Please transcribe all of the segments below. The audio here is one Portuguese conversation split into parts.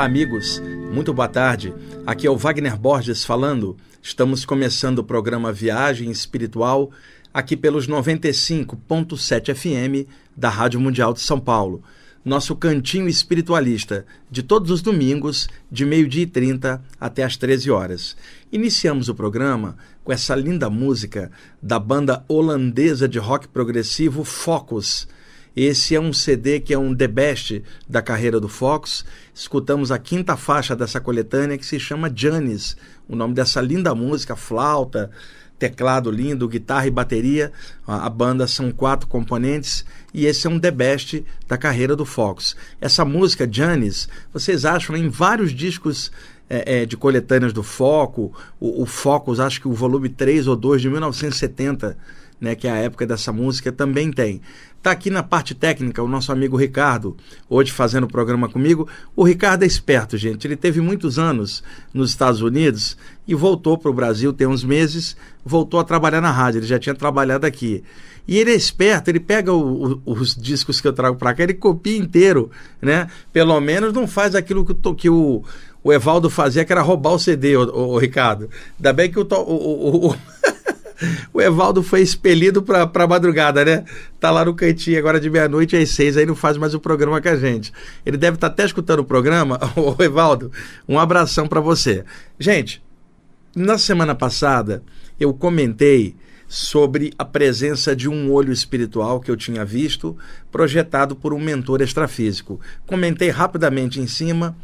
Olá, amigos. Muito boa tarde. Aqui é o Wagner Borges falando. Estamos começando o programa Viagem Espiritual aqui pelos 95.7 FM da Rádio Mundial de São Paulo. Nosso cantinho espiritualista de todos os domingos, de meio-dia e 30 até as 13 horas. Iniciamos o programa com essa linda música da banda holandesa de rock progressivo Focus esse é um CD que é um The Best da carreira do Fox. Escutamos a quinta faixa dessa coletânea que se chama Janis, o nome dessa linda música, flauta, teclado lindo, guitarra e bateria. A banda são quatro componentes e esse é um The Best da carreira do Fox. Essa música, Janis, vocês acham em vários discos é, é, de coletâneas do Foco, o, o Focus, acho que o volume 3 ou 2 de 1970, né, que é a época dessa música, também tem. Está aqui na parte técnica o nosso amigo Ricardo, hoje fazendo o programa comigo. O Ricardo é esperto, gente. Ele teve muitos anos nos Estados Unidos e voltou para o Brasil tem uns meses, voltou a trabalhar na rádio. Ele já tinha trabalhado aqui. E ele é esperto, ele pega o, o, os discos que eu trago para cá, ele copia inteiro, né? Pelo menos não faz aquilo que, to, que o, o Evaldo fazia, que era roubar o CD, o, o, o Ricardo. Ainda bem que o, o o Evaldo foi expelido pra, pra madrugada, né? Tá lá no cantinho agora de meia-noite às seis, aí não faz mais o programa com a gente. Ele deve estar tá até escutando o programa. Ô, Evaldo, um abração para você. Gente, na semana passada eu comentei sobre a presença de um olho espiritual que eu tinha visto, projetado por um mentor extrafísico. Comentei rapidamente em cima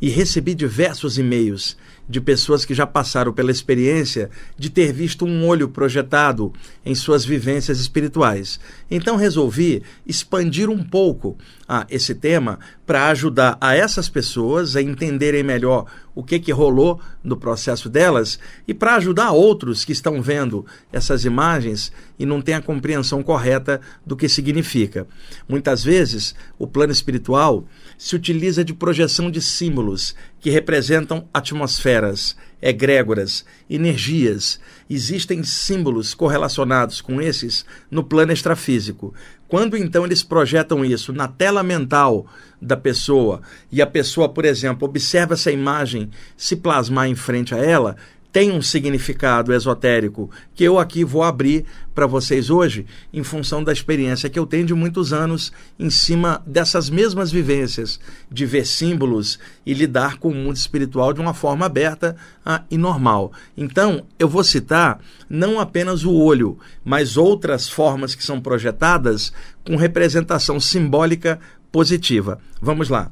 e recebi diversos e-mails de pessoas que já passaram pela experiência de ter visto um olho projetado em suas vivências espirituais. Então resolvi expandir um pouco ah, esse tema para ajudar a essas pessoas a entenderem melhor o que, que rolou no processo delas e para ajudar outros que estão vendo essas imagens e não têm a compreensão correta do que significa. Muitas vezes o plano espiritual se utiliza de projeção de símbolos que representam atmosferas, egrégoras, energias. Existem símbolos correlacionados com esses no plano extrafísico. Quando então eles projetam isso na tela mental da pessoa e a pessoa, por exemplo, observa essa imagem se plasmar em frente a ela, tem um significado esotérico que eu aqui vou abrir para vocês hoje, em função da experiência que eu tenho de muitos anos em cima dessas mesmas vivências, de ver símbolos e lidar com o mundo espiritual de uma forma aberta ah, e normal. Então, eu vou citar não apenas o olho, mas outras formas que são projetadas com representação simbólica positiva. Vamos lá.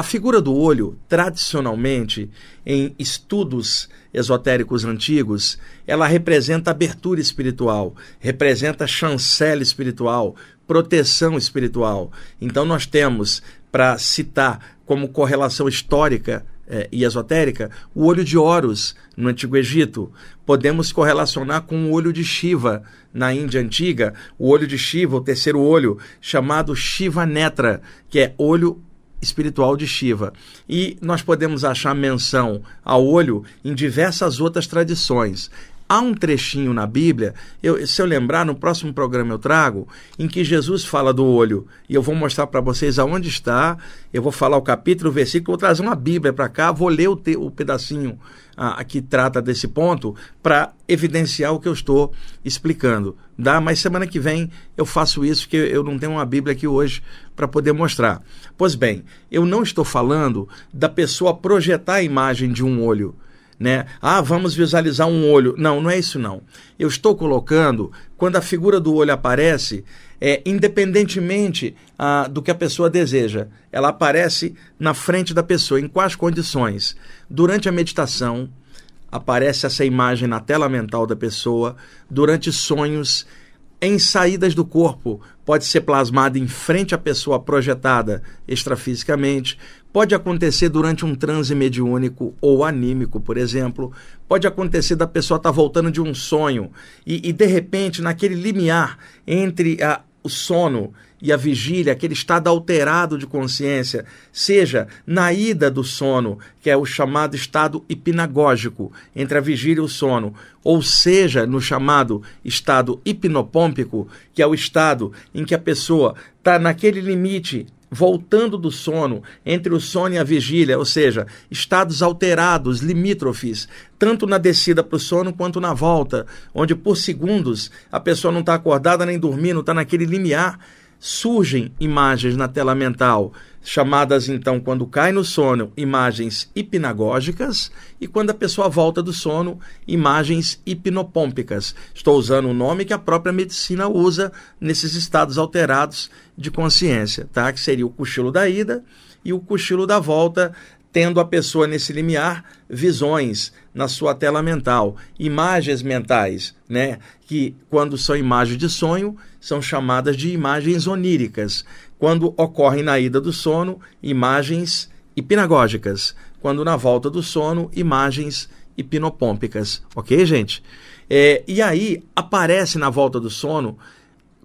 A figura do olho, tradicionalmente, em estudos esotéricos antigos, ela representa abertura espiritual, representa chancela espiritual, proteção espiritual. Então, nós temos, para citar como correlação histórica eh, e esotérica, o olho de Horus no Antigo Egito. Podemos correlacionar com o olho de Shiva na Índia Antiga, o olho de Shiva, o terceiro olho, chamado Shiva Netra, que é olho espiritual de Shiva. E nós podemos achar menção ao olho em diversas outras tradições. Há um trechinho na Bíblia, eu, se eu lembrar, no próximo programa eu trago, em que Jesus fala do olho. E eu vou mostrar para vocês aonde está, eu vou falar o capítulo, o versículo, vou trazer uma Bíblia para cá, vou ler o, te, o pedacinho a que trata desse ponto para evidenciar o que eu estou explicando. Dá, mas semana que vem eu faço isso, que eu não tenho uma Bíblia aqui hoje para poder mostrar. Pois bem, eu não estou falando da pessoa projetar a imagem de um olho né? Ah, vamos visualizar um olho. Não, não é isso não. Eu estou colocando quando a figura do olho aparece, é independentemente ah, do que a pessoa deseja, ela aparece na frente da pessoa. Em quais condições? Durante a meditação aparece essa imagem na tela mental da pessoa. Durante sonhos, em saídas do corpo, pode ser plasmada em frente à pessoa projetada extrafisicamente, pode acontecer durante um transe mediúnico ou anímico, por exemplo, pode acontecer da pessoa estar tá voltando de um sonho e, e, de repente, naquele limiar entre a, o sono e a vigília, aquele estado alterado de consciência, seja na ida do sono, que é o chamado estado hipnagógico, entre a vigília e o sono, ou seja, no chamado estado hipnopômpico, que é o estado em que a pessoa está naquele limite voltando do sono, entre o sono e a vigília, ou seja, estados alterados, limítrofes, tanto na descida para o sono quanto na volta, onde por segundos a pessoa não está acordada nem dormindo, está naquele limiar surgem imagens na tela mental, chamadas então, quando cai no sono, imagens hipnagógicas, e quando a pessoa volta do sono, imagens hipnopômpicas. Estou usando o um nome que a própria medicina usa nesses estados alterados de consciência, tá? Que seria o cochilo da ida e o cochilo da volta tendo a pessoa nesse limiar visões na sua tela mental, imagens mentais, né? Que quando são imagens de sonho, são chamadas de imagens oníricas. Quando ocorrem na ida do sono, imagens hipnagógicas. Quando na volta do sono, imagens hipnopômpicas, ok, gente? É, e aí aparece na volta do sono,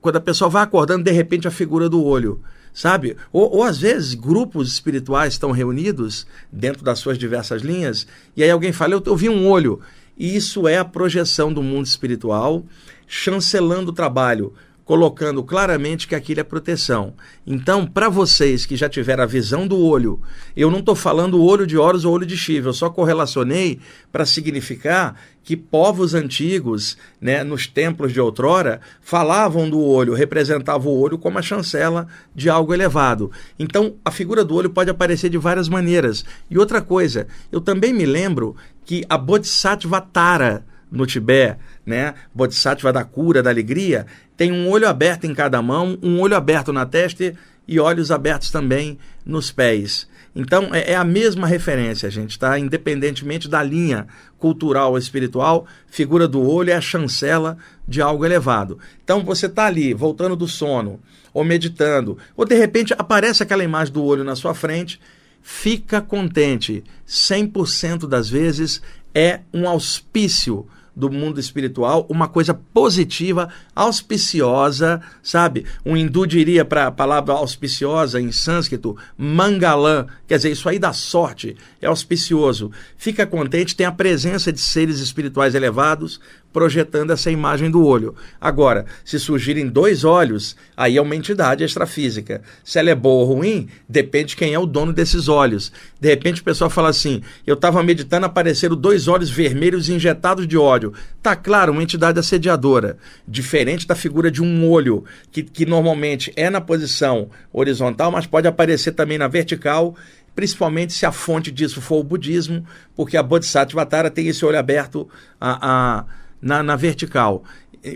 quando a pessoa vai acordando, de repente a figura do olho sabe? Ou, ou, às vezes grupos espirituais estão reunidos dentro das suas diversas linhas e aí alguém fala: eu, eu vi um olho. E isso é a projeção do mundo espiritual chancelando o trabalho colocando claramente que aquilo é proteção. Então, para vocês que já tiveram a visão do olho, eu não estou falando olho de Horus ou olho de Shiva, eu só correlacionei para significar que povos antigos, né, nos templos de outrora, falavam do olho, representavam o olho como a chancela de algo elevado. Então, a figura do olho pode aparecer de várias maneiras. E outra coisa, eu também me lembro que a Bodhisattva Tara, no Tibete, né? Bodhisattva da cura, da alegria, tem um olho aberto em cada mão, um olho aberto na testa e olhos abertos também nos pés. Então é, é, a mesma referência, gente, tá? Independentemente da linha cultural ou espiritual, figura do olho é a chancela de algo elevado. Então você tá ali, voltando do sono, ou meditando, ou de repente aparece aquela imagem do olho na sua frente, fica contente. 100% das vezes é um auspício do mundo espiritual, uma coisa positiva, auspiciosa, sabe? Um hindu diria para a palavra auspiciosa em sânscrito, mangalã, quer dizer, isso aí dá sorte, é auspicioso. Fica contente, tem a presença de seres espirituais elevados, projetando essa imagem do olho. Agora, se surgirem dois olhos, aí é uma entidade extrafísica. Se ela é boa ou ruim, depende de quem é o dono desses olhos. De repente o pessoal fala assim: eu estava meditando, apareceram dois olhos vermelhos injetados de ódio. Tá claro, uma entidade assediadora. Diferente da figura de um olho, que, que normalmente é na posição horizontal, mas pode aparecer também na vertical principalmente se a fonte disso for o budismo, porque a Bodhisattva Tara tem esse olho aberto a, a na, na vertical.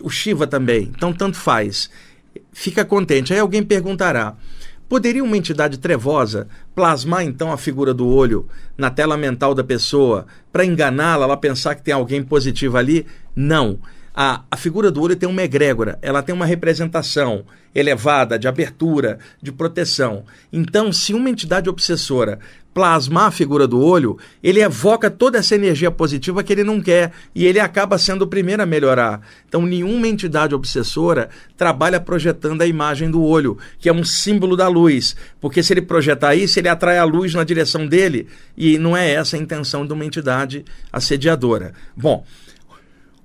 O Shiva também, então tanto faz. Fica contente. Aí alguém perguntará: poderia uma entidade trevosa plasmar então a figura do olho na tela mental da pessoa para enganá-la, ela pensar que tem alguém positivo ali? Não. A, a, figura do olho tem uma egrégora, ela tem uma representação elevada de abertura, de proteção. Então, se uma entidade obsessora plasmar a figura do olho, ele evoca toda essa energia positiva que ele não quer e ele acaba sendo o primeiro a melhorar. Então, nenhuma entidade obsessora trabalha projetando a imagem do olho, que é um símbolo da luz, porque se ele projetar isso, ele atrai a luz na direção dele e não é essa a intenção de uma entidade assediadora. Bom,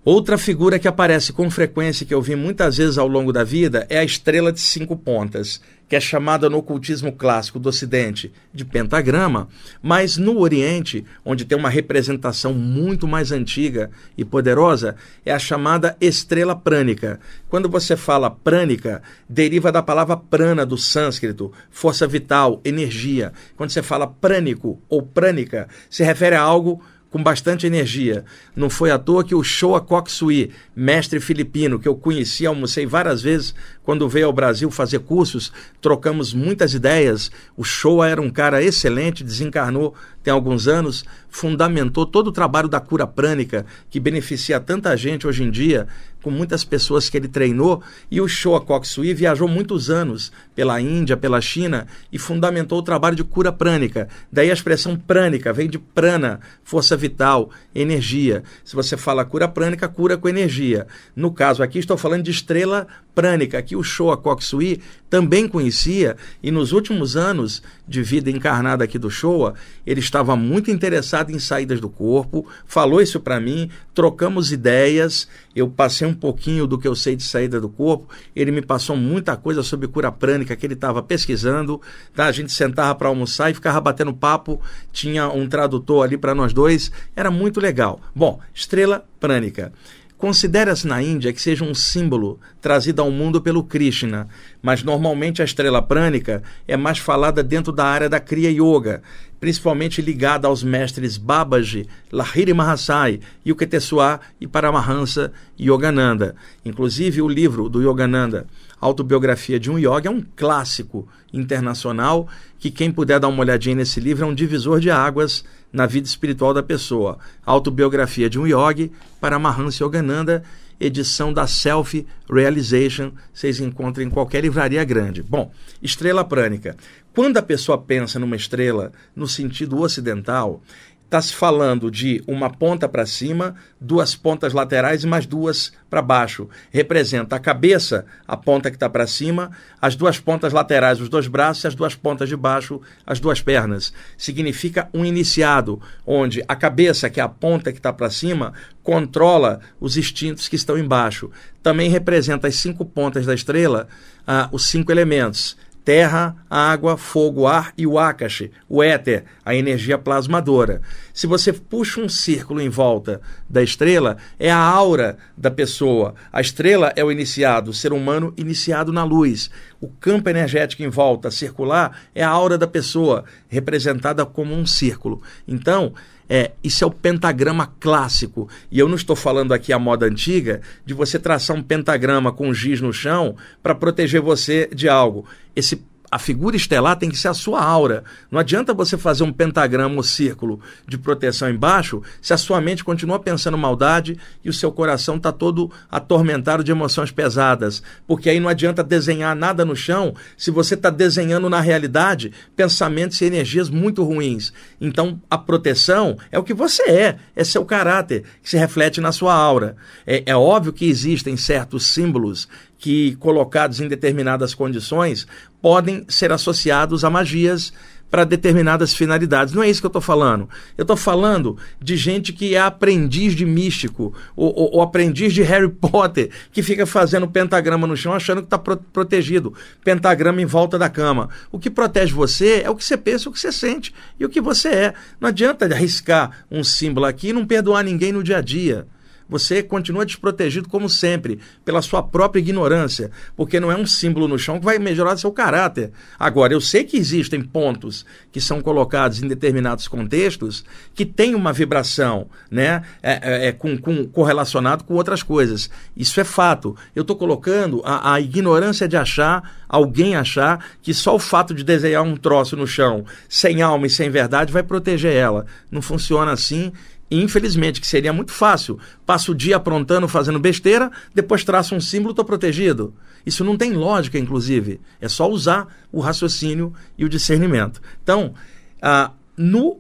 Outra figura que aparece com frequência que eu vi muitas vezes ao longo da vida é a estrela de cinco pontas, que é chamada no ocultismo clássico do Ocidente de pentagrama, mas no Oriente, onde tem uma representação muito mais antiga e poderosa, é a chamada estrela prânica. Quando você fala prânica, deriva da palavra prana do sânscrito, força vital, energia. Quando você fala prânico ou prânica, se refere a algo com bastante energia. Não foi à toa que o Shoa Kok Sui, mestre filipino, que eu conheci, almocei várias vezes quando veio ao Brasil fazer cursos, trocamos muitas ideias. O Shoa era um cara excelente, desencarnou tem alguns anos, fundamentou todo o trabalho da cura prânica, que beneficia tanta gente hoje em dia, com muitas pessoas que ele treinou. E o Shoa Koksui viajou muitos anos pela Índia, pela China, e fundamentou o trabalho de cura prânica. Daí a expressão prânica vem de prana, força vital, energia. Se você fala cura prânica, cura com energia. No caso aqui, estou falando de estrela prânica que o Shoa Koksui também conhecia e nos últimos anos de vida encarnada aqui do Shoa, ele estava muito interessado em saídas do corpo, falou isso para mim, trocamos ideias, eu passei um pouquinho do que eu sei de saída do corpo, ele me passou muita coisa sobre cura prânica que ele estava pesquisando, tá? A gente sentava para almoçar e ficava batendo papo, tinha um tradutor ali para nós dois, era muito legal. Bom, estrela prânica. Considera-se na Índia que seja um símbolo trazido ao mundo pelo Krishna, mas normalmente a estrela prânica é mais falada dentro da área da Kriya Yoga, principalmente ligada aos mestres Babaji, Lahiri Mahasai, Yukteswar e Paramahansa Yogananda. Inclusive o livro do Yogananda, Autobiografia de um Yogi é um clássico internacional que quem puder dar uma olhadinha nesse livro é um divisor de águas na vida espiritual da pessoa. Autobiografia de um Yogi para Mahansa Yogananda, edição da Self Realization, vocês encontram em qualquer livraria grande. Bom, estrela prânica. Quando a pessoa pensa numa estrela no sentido ocidental, está se falando de uma ponta para cima, duas pontas laterais e mais duas para baixo. Representa a cabeça, a ponta que está para cima, as duas pontas laterais, os dois braços, e as duas pontas de baixo, as duas pernas. Significa um iniciado, onde a cabeça, que é a ponta que está para cima, controla os instintos que estão embaixo. Também representa as cinco pontas da estrela, ah, os cinco elementos terra, água, fogo, ar e o akashi, o éter, a energia plasmadora. Se você puxa um círculo em volta da estrela, é a aura da pessoa. A estrela é o iniciado, o ser humano iniciado na luz. O campo energético em volta, circular, é a aura da pessoa, representada como um círculo. Então, é, isso é o pentagrama clássico. E eu não estou falando aqui a moda antiga de você traçar um pentagrama com giz no chão para proteger você de algo. Esse a figura estelar tem que ser a sua aura. Não adianta você fazer um pentagrama ou um círculo de proteção embaixo se a sua mente continua pensando maldade e o seu coração está todo atormentado de emoções pesadas. Porque aí não adianta desenhar nada no chão se você está desenhando na realidade pensamentos e energias muito ruins. Então a proteção é o que você é, é seu caráter, que se reflete na sua aura. É, é óbvio que existem certos símbolos que, colocados em determinadas condições, podem ser associados a magias para determinadas finalidades. Não é isso que eu estou falando. Eu estou falando de gente que é aprendiz de místico, ou, ou, ou, aprendiz de Harry Potter, que fica fazendo pentagrama no chão achando que está pro protegido. Pentagrama em volta da cama. O que protege você é o que você pensa, o que você sente e o que você é. Não adianta arriscar um símbolo aqui e não perdoar ninguém no dia a dia você continua desprotegido como sempre, pela sua própria ignorância, porque não é um símbolo no chão que vai melhorar seu caráter. Agora, eu sei que existem pontos que são colocados em determinados contextos que têm uma vibração, né, é, é, é com, com, correlacionado com outras coisas. Isso é fato. Eu estou colocando a, a ignorância de achar, alguém achar, que só o fato de desenhar um troço no chão, sem alma e sem verdade, vai proteger ela. Não funciona assim Infelizmente, que seria muito fácil. Passa o dia aprontando, fazendo besteira, depois traça um símbolo, estou protegido. Isso não tem lógica, inclusive. É só usar o raciocínio e o discernimento. Então, ah, no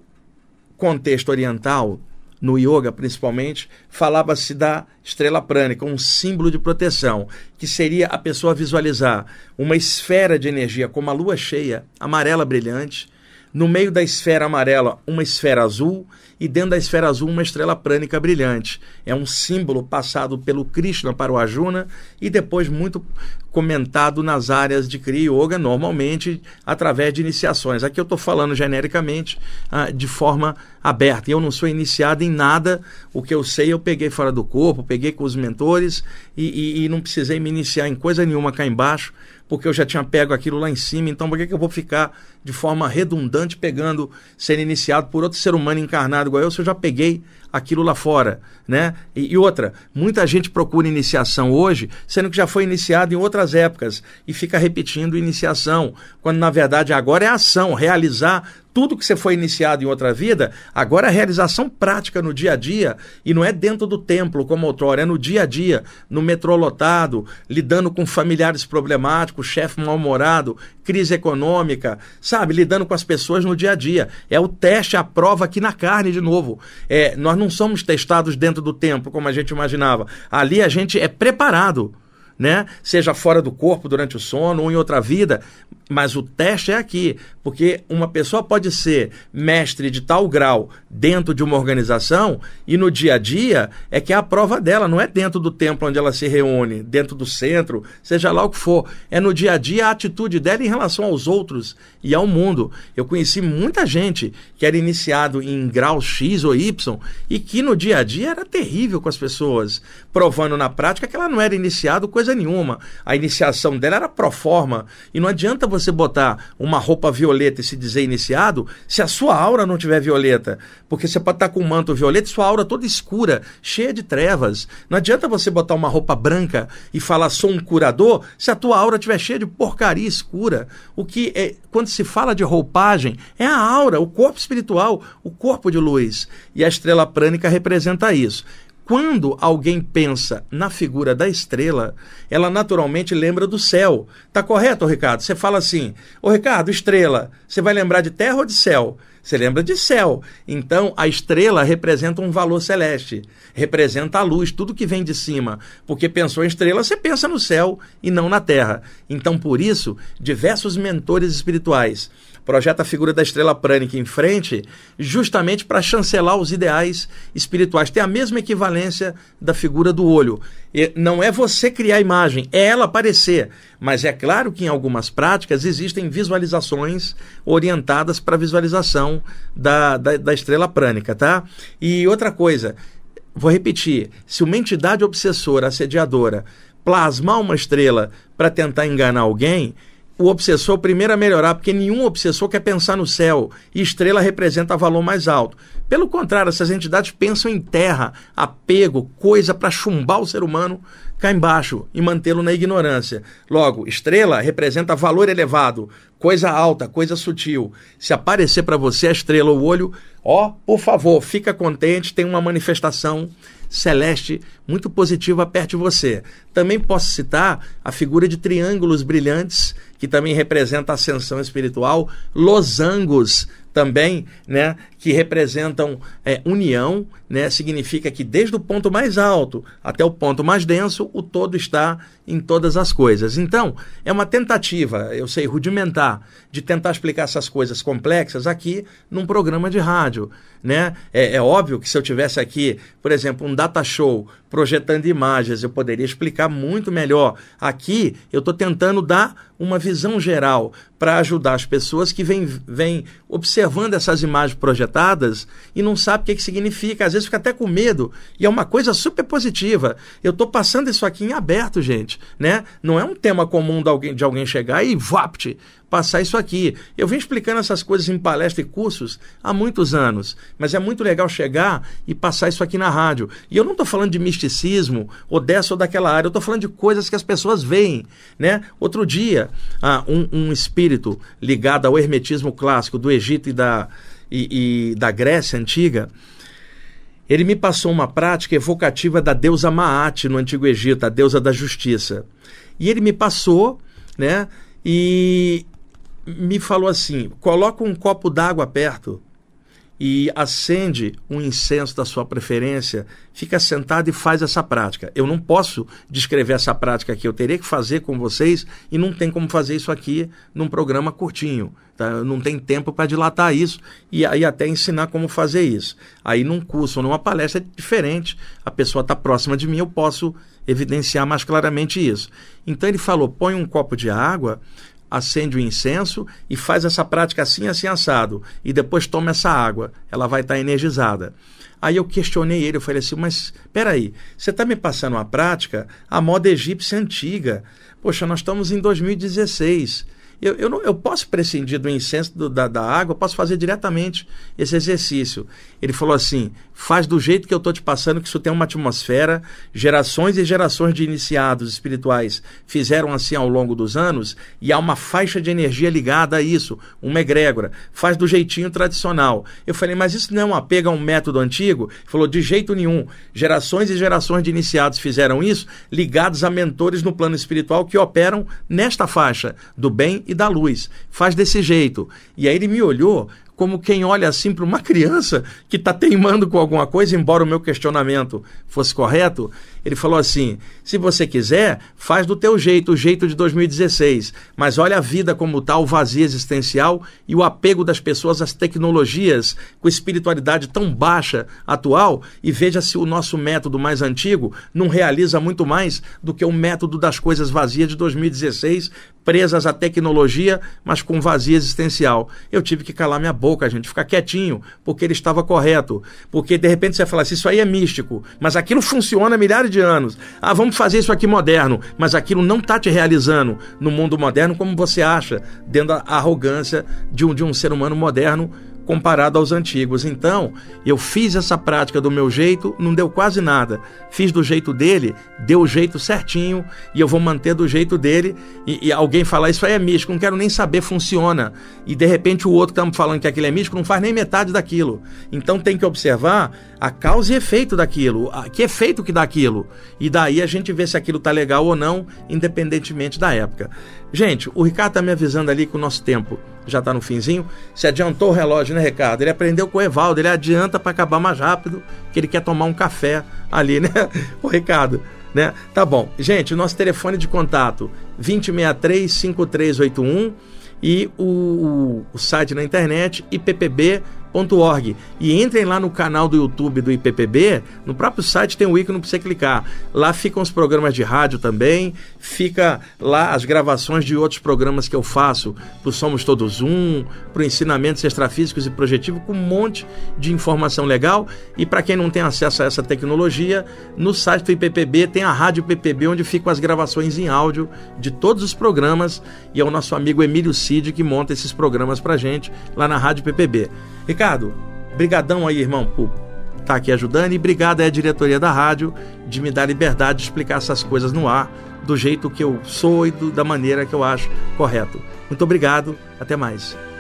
contexto oriental, no yoga principalmente, falava-se da estrela prânica, um símbolo de proteção, que seria a pessoa visualizar uma esfera de energia como a lua cheia, amarela brilhante, no meio da esfera amarela, uma esfera azul, e dentro da esfera azul, uma estrela prânica brilhante. É um símbolo passado pelo Krishna para o Arjuna e depois muito comentado nas áreas de Kriya Yoga, normalmente através de iniciações. Aqui eu estou falando genericamente, ah, de forma aberta. Eu não sou iniciado em nada, o que eu sei eu peguei fora do corpo, peguei com os mentores e, e, e não precisei me iniciar em coisa nenhuma cá embaixo, porque eu já tinha pego aquilo lá em cima, então por que, que eu vou ficar de forma redundante, pegando ser iniciado por outro ser humano encarnado igual eu, se eu já peguei aquilo lá fora, né? E, e, outra, muita gente procura iniciação hoje, sendo que já foi iniciado em outras épocas e fica repetindo iniciação, quando na verdade agora é ação, realizar tudo que você foi iniciado em outra vida, agora é realização prática no dia a dia e não é dentro do templo como outrora, é no dia a dia, no metrô lotado, lidando com familiares problemáticos, chefe mal-humorado, crise econômica, sabe? sabe, lidando com as pessoas no dia a dia. É o teste, a prova aqui na carne de novo. É, nós não somos testados dentro do tempo, como a gente imaginava. Ali a gente é preparado. Né? Seja fora do corpo durante o sono ou em outra vida, mas o teste é aqui, porque uma pessoa pode ser mestre de tal grau dentro de uma organização e no dia a dia é que é a prova dela, não é dentro do templo onde ela se reúne, dentro do centro, seja lá o que for. É no dia a dia a atitude dela em relação aos outros e ao mundo. Eu conheci muita gente que era iniciado em grau X ou Y e que no dia a dia era terrível com as pessoas, provando na prática que ela não era iniciado coisa nenhuma. A iniciação dela era pro forma e não adianta você botar uma roupa violeta e se dizer iniciado se a sua aura não tiver violeta? Porque você pode estar tá com um manto violeta e sua aura toda escura, cheia de trevas. Não adianta você botar uma roupa branca e falar sou um curador se a tua aura tiver cheia de porcaria escura. O que é, quando se fala de roupagem, é a aura, o corpo espiritual, o corpo de luz. E a estrela prânica representa isso. Quando alguém pensa na figura da estrela, ela naturalmente lembra do céu. Tá correto, Ricardo? Você fala assim: "Ô Ricardo, estrela, você vai lembrar de terra ou de céu?" Você lembra de céu. Então, a estrela representa um valor celeste, representa a luz, tudo que vem de cima. Porque pensou em estrela, você pensa no céu e não na terra. Então, por isso, diversos mentores espirituais projeta a figura da estrela prânica em frente, justamente para chancelar os ideais espirituais. Tem a mesma equivalência da figura do olho. E não é você criar a imagem, é ela aparecer. Mas é claro que em algumas práticas existem visualizações orientadas para visualização da, da, da estrela prânica, tá? E outra coisa, vou repetir: se uma entidade obsessora, assediadora, plasmar uma estrela para tentar enganar alguém o obsessor primeiro a melhorar, porque nenhum obsessor quer pensar no céu, e estrela representa valor mais alto. Pelo contrário, essas entidades pensam em terra, apego, coisa para chumbar o ser humano cá embaixo e mantê-lo na ignorância. Logo, estrela representa valor elevado, coisa alta, coisa sutil. Se aparecer para você a estrela ou o olho, ó, por favor, fica contente, tem uma manifestação celeste muito positivo aperte você. Também posso citar a figura de triângulos brilhantes, que também representa a ascensão espiritual, losangos também, né, que representam é, união, né, significa que desde o ponto mais alto até o ponto mais denso, o todo está em todas as coisas. Então, é uma tentativa, eu sei, rudimentar, de tentar explicar essas coisas complexas aqui num programa de rádio, né? É, é óbvio que se eu tivesse aqui, por exemplo, um data show, projetando imagens, eu poderia explicar muito melhor. Aqui eu estou tentando dar uma visão geral para ajudar as pessoas que vêm vem observando essas imagens projetadas e não sabe o que, que significa. Às vezes fica até com medo. E é uma coisa super positiva. Eu estou passando isso aqui em aberto, gente. né? Não é um tema comum de alguém, de alguém chegar e vapt, passar isso aqui. Eu vim explicando essas coisas em palestra e cursos há muitos anos, mas é muito legal chegar e passar isso aqui na rádio. E eu não estou falando de misticismo ou dessa ou daquela área, eu estou falando de coisas que as pessoas veem. né? Outro dia, ah, um, um, espírito ligado ao hermetismo clássico do Egito e da, e, e da Grécia antiga, ele me passou uma prática evocativa da deusa Maat no Antigo Egito, a deusa da justiça. E ele me passou, né? E me falou assim: coloca um copo d'água perto e acende um incenso da sua preferência, fica sentado e faz essa prática. Eu não posso descrever essa prática aqui, eu teria que fazer com vocês e não tem como fazer isso aqui num programa curtinho. Tá? Não tem tempo para dilatar isso e aí até ensinar como fazer isso. Aí num curso ou numa palestra é diferente, a pessoa está próxima de mim, eu posso evidenciar mais claramente isso. Então ele falou: põe um copo de água, acende o incenso e faz essa prática assim, assim, assado, e depois toma essa água, ela vai estar tá energizada. Aí eu questionei ele, eu falei assim, mas peraí, você está me passando uma prática, a moda egípcia é antiga, poxa, nós estamos em 2016, eu, eu, não, eu posso prescindir do incenso do, da, da água, eu posso fazer diretamente esse exercício. Ele falou assim: faz do jeito que eu estou te passando, que isso tem uma atmosfera. Gerações e gerações de iniciados espirituais fizeram assim ao longo dos anos, e há uma faixa de energia ligada a isso, uma egrégora. Faz do jeitinho tradicional. Eu falei, mas isso não é um apego a um método antigo? Ele falou, de jeito nenhum. Gerações e gerações de iniciados fizeram isso, ligados a mentores no plano espiritual que operam nesta faixa, do bem e da luz. Faz desse jeito. E aí ele me olhou, como quem olha assim para uma criança que está teimando com alguma coisa, embora o meu questionamento fosse correto. Ele falou assim: se você quiser, faz do teu jeito, o jeito de 2016, mas olha a vida como tal, tá, vazia existencial e o apego das pessoas às tecnologias, com espiritualidade tão baixa atual, e veja se o nosso método mais antigo não realiza muito mais do que o método das coisas vazias de 2016, presas à tecnologia, mas com vazia existencial. Eu tive que calar minha boca boca, a gente, ficar quietinho, porque ele estava correto. Porque de repente você fala assim, isso aí é místico, mas aquilo funciona há milhares de anos. Ah, vamos fazer isso aqui moderno, mas aquilo não está te realizando no mundo moderno como você acha, dentro da arrogância de um, de um ser humano moderno comparado aos antigos. Então, eu fiz essa prática do meu jeito, não deu quase nada. Fiz do jeito dele, deu o jeito certinho e eu vou manter do jeito dele. E, e alguém falar isso aí é místico, não quero nem saber, funciona. E de repente o outro tá estamos falando que aquilo é místico, não faz nem metade daquilo. Então tem que observar a causa e efeito daquilo, a, que efeito que dá aquilo. E daí a gente vê se aquilo tá legal ou não, independentemente da época. Gente, o Ricardo está me avisando ali que o nosso tempo já está no finzinho. Se adiantou o relógio, né, Ricardo? Ele aprendeu com o Evaldo, ele adianta para acabar mais rápido, que ele quer tomar um café ali, né? o Ricardo, né? Tá bom. Gente, o nosso telefone de contato 2063-5381 e o, o, o site na internet IPPB wiki.ipb.org. E entrem lá no canal do YouTube do IPPB, no próprio site tem um ícone para você clicar. Lá ficam os programas de rádio também, fica lá as gravações de outros programas que eu faço, para Somos Todos Um, o Ensinamentos Extrafísicos e Projetivo, com um monte de informação legal. E para quem não tem acesso a essa tecnologia, no site do IPPB tem a Rádio IPPB, onde ficam as gravações em áudio de todos os programas, e é o nosso amigo Emílio Cid que monta esses programas para gente lá na Rádio PPB. Ricardo, brigadão aí, irmão, por tá aqui ajudando e obrigado à diretoria da rádio de me dar liberdade de explicar essas coisas no ar do jeito que eu sou e do, da maneira que eu acho correto. Muito obrigado, até mais.